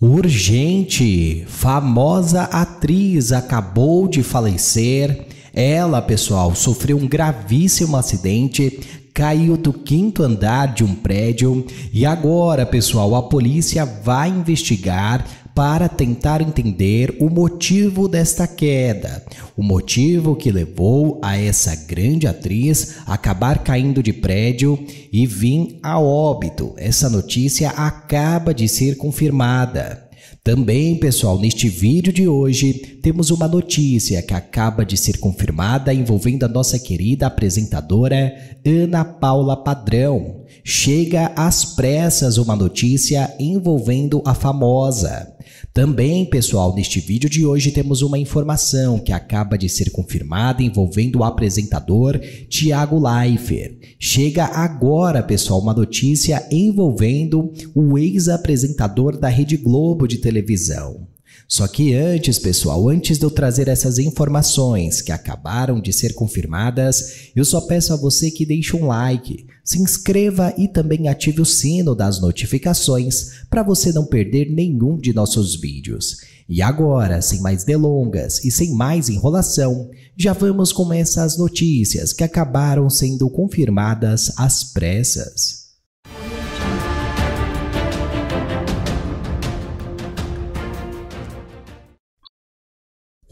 Urgente! Famosa atriz acabou de falecer. Ela, pessoal, sofreu um gravíssimo acidente, caiu do quinto andar de um prédio e agora, pessoal, a polícia vai investigar para tentar entender o motivo desta queda, o motivo que levou a essa grande atriz acabar caindo de prédio e vir a óbito. Essa notícia acaba de ser confirmada. Também, pessoal, neste vídeo de hoje, temos uma notícia que acaba de ser confirmada envolvendo a nossa querida apresentadora Ana Paula Padrão. Chega às pressas uma notícia envolvendo a famosa. Também, pessoal, neste vídeo de hoje temos uma informação que acaba de ser confirmada envolvendo o apresentador Tiago Leifert. Chega agora, pessoal, uma notícia envolvendo o ex-apresentador da Rede Globo de televisão. Só que antes, pessoal, antes de eu trazer essas informações que acabaram de ser confirmadas, eu só peço a você que deixe um like, se inscreva e também ative o sino das notificações para você não perder nenhum de nossos vídeos. E agora, sem mais delongas e sem mais enrolação, já vamos com essas notícias que acabaram sendo confirmadas às pressas.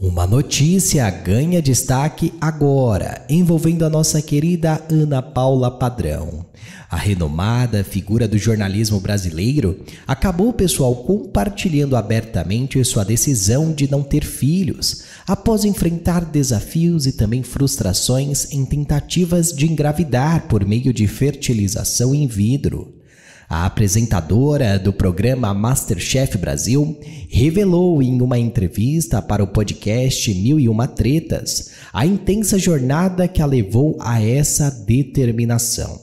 Uma notícia ganha destaque agora, envolvendo a nossa querida Ana Paula Padrão. A renomada figura do jornalismo brasileiro acabou, pessoal, compartilhando abertamente sua decisão de não ter filhos, após enfrentar desafios e também frustrações em tentativas de engravidar por meio de fertilização in vitro. A apresentadora do programa Masterchef Brasil revelou em uma entrevista para o podcast Mil e Uma Tretas a intensa jornada que a levou a essa determinação.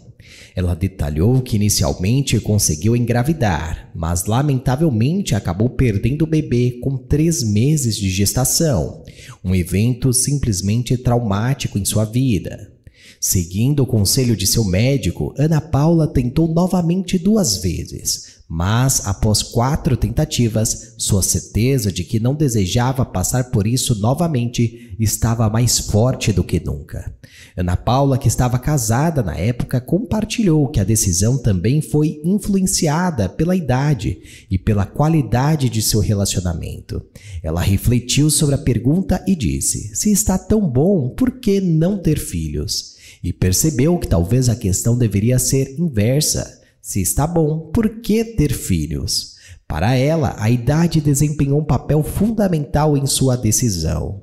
Ela detalhou que inicialmente conseguiu engravidar, mas lamentavelmente acabou perdendo o bebê com três meses de gestação, um evento simplesmente traumático em sua vida. Seguindo o conselho de seu médico, Ana Paula tentou novamente duas vezes, mas após quatro tentativas, sua certeza de que não desejava passar por isso novamente estava mais forte do que nunca. Ana Paula, que estava casada na época, compartilhou que a decisão também foi influenciada pela idade e pela qualidade de seu relacionamento. Ela refletiu sobre a pergunta e disse: Se está tão bom, por que não ter filhos? e percebeu que talvez a questão deveria ser inversa. Se está bom, por que ter filhos? Para ela, a idade desempenhou um papel fundamental em sua decisão.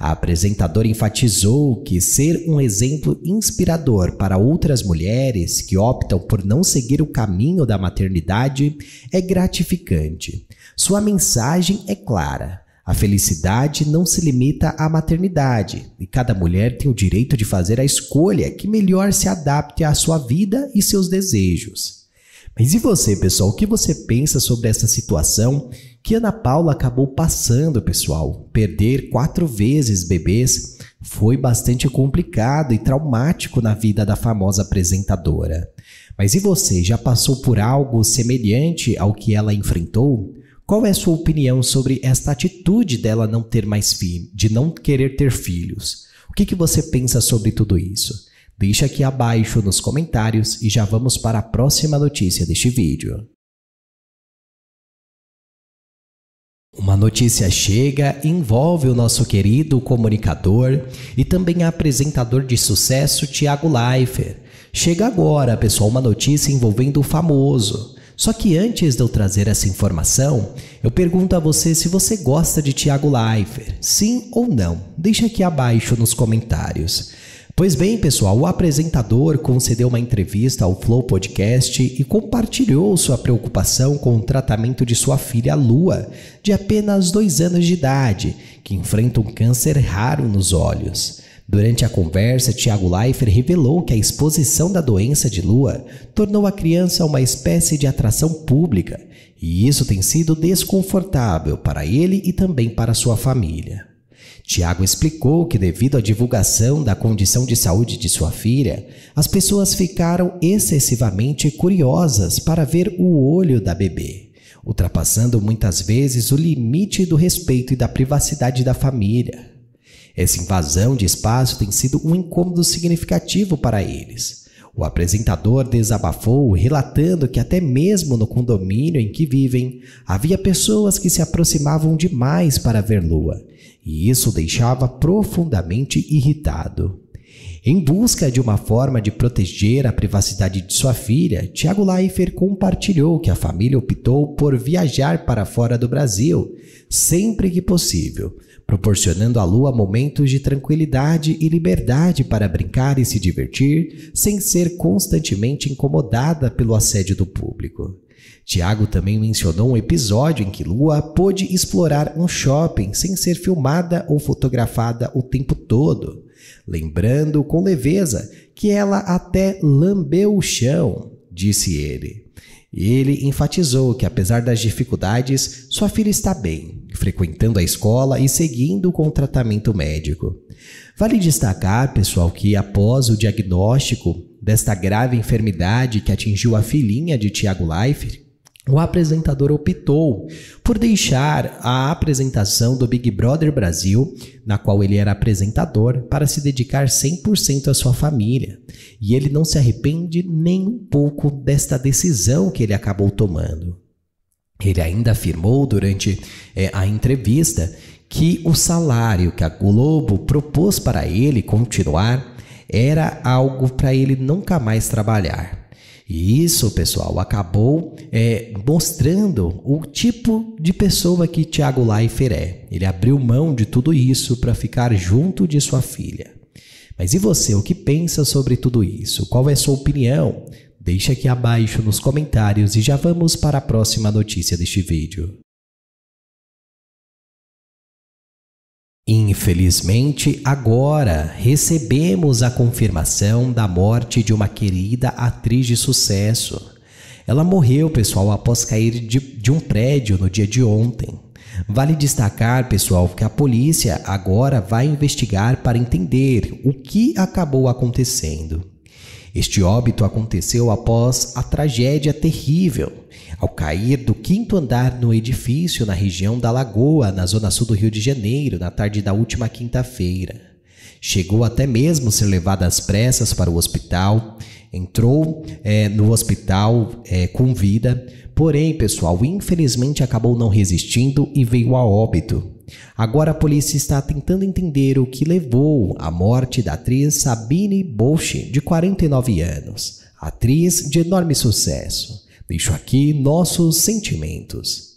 A apresentadora enfatizou que ser um exemplo inspirador para outras mulheres que optam por não seguir o caminho da maternidade é gratificante. Sua mensagem é clara: a felicidade não se limita à maternidade e cada mulher tem o direito de fazer a escolha que melhor se adapte à sua vida e seus desejos. Mas e você, pessoal? O que você pensa sobre essa situação que Ana Paula acabou passando, pessoal? Perder quatro vezes bebês foi bastante complicado e traumático na vida da famosa apresentadora. Mas e você, já passou por algo semelhante ao que ela enfrentou? Qual é a sua opinião sobre esta atitude dela não ter mais filhos, de não querer ter filhos? O que, que você pensa sobre tudo isso? Deixa aqui abaixo nos comentários e já vamos para a próxima notícia deste vídeo. Uma notícia chega e envolve o nosso querido comunicador e também apresentador de sucesso Tiago Leifert. Chega agora, pessoal, uma notícia envolvendo o famoso. Só que antes de eu trazer essa informação, eu pergunto a você se você gosta de Tiago Leifert, sim ou não. Deixa aqui abaixo nos comentários. Pois bem, pessoal, o apresentador concedeu uma entrevista ao Flow Podcast e compartilhou sua preocupação com o tratamento de sua filha Lua, de apenas dois anos de idade, que enfrenta um câncer raro nos olhos. Durante a conversa, Tiago Leifert revelou que a exposição da doença de lua tornou a criança uma espécie de atração pública, e isso tem sido desconfortável para ele e também para sua família. Tiago explicou que, devido à divulgação da condição de saúde de sua filha, as pessoas ficaram excessivamente curiosas para ver o olho da bebê, ultrapassando muitas vezes o limite do respeito e da privacidade da família. Essa invasão de espaço tem sido um incômodo significativo para eles. O apresentador desabafou relatando que até mesmo no condomínio em que vivem havia pessoas que se aproximavam demais para ver lua, e isso o deixava profundamente irritado. Em busca de uma forma de proteger a privacidade de sua filha, Tiago Leifert compartilhou que a família optou por viajar para fora do Brasil sempre que possível, proporcionando à Lua momentos de tranquilidade e liberdade para brincar e se divertir sem ser constantemente incomodada pelo assédio do público. Tiago também mencionou um episódio em que Lua pôde explorar um shopping sem ser filmada ou fotografada o tempo todo lembrando com leveza que ela até lambeu o chão, disse ele. Ele enfatizou que, apesar das dificuldades, sua filha está bem, frequentando a escola e seguindo com o tratamento médico. Vale destacar, pessoal, que após o diagnóstico desta grave enfermidade que atingiu a filhinha de Tiago Leifert, o apresentador optou por deixar a apresentação do Big Brother Brasil, na qual ele era apresentador, para se dedicar 100% à sua família. E ele não se arrepende nem um pouco desta decisão que ele acabou tomando. Ele ainda afirmou durante é, a entrevista que o salário que a Globo propôs para ele continuar era algo para ele nunca mais trabalhar. E isso, pessoal, acabou é, mostrando o tipo de pessoa que Tiago Leifert é. Ele abriu mão de tudo isso para ficar junto de sua filha. Mas e você, o que pensa sobre tudo isso? Qual é sua opinião? Deixe aqui abaixo nos comentários e já vamos para a próxima notícia deste vídeo. Infelizmente, agora recebemos a confirmação da morte de uma querida atriz de sucesso. Ela morreu, pessoal, após cair de, de um prédio no dia de ontem. Vale destacar, pessoal, que a polícia agora vai investigar para entender o que acabou acontecendo. Este óbito aconteceu após a tragédia terrível, ao cair do quinto andar no edifício na região da Lagoa, na zona sul do Rio de Janeiro, na tarde da última quinta-feira. Chegou até mesmo a ser levada às pressas para o hospital, entrou é, no hospital é, com vida, Porém, pessoal, infelizmente acabou não resistindo e veio a óbito. Agora a polícia está tentando entender o que levou à morte da atriz Sabine Bolsche, de 49 anos, atriz de enorme sucesso. Deixo aqui nossos sentimentos.